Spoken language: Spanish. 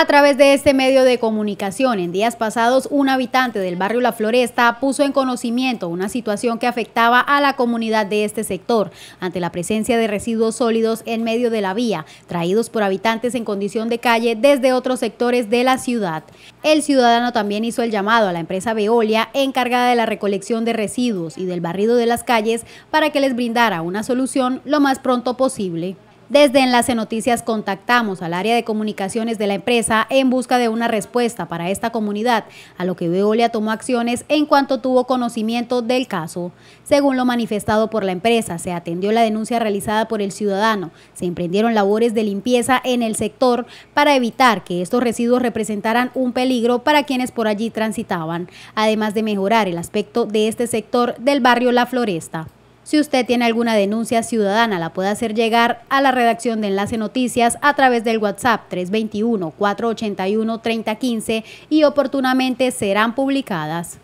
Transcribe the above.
A través de este medio de comunicación, en días pasados, un habitante del barrio La Floresta puso en conocimiento una situación que afectaba a la comunidad de este sector ante la presencia de residuos sólidos en medio de la vía, traídos por habitantes en condición de calle desde otros sectores de la ciudad. El ciudadano también hizo el llamado a la empresa Veolia, encargada de la recolección de residuos y del barrido de las calles, para que les brindara una solución lo más pronto posible. Desde Enlace Noticias contactamos al área de comunicaciones de la empresa en busca de una respuesta para esta comunidad, a lo que Veolia tomó acciones en cuanto tuvo conocimiento del caso. Según lo manifestado por la empresa, se atendió la denuncia realizada por el ciudadano, se emprendieron labores de limpieza en el sector para evitar que estos residuos representaran un peligro para quienes por allí transitaban, además de mejorar el aspecto de este sector del barrio La Floresta. Si usted tiene alguna denuncia ciudadana, la puede hacer llegar a la redacción de Enlace Noticias a través del WhatsApp 321-481-3015 y oportunamente serán publicadas.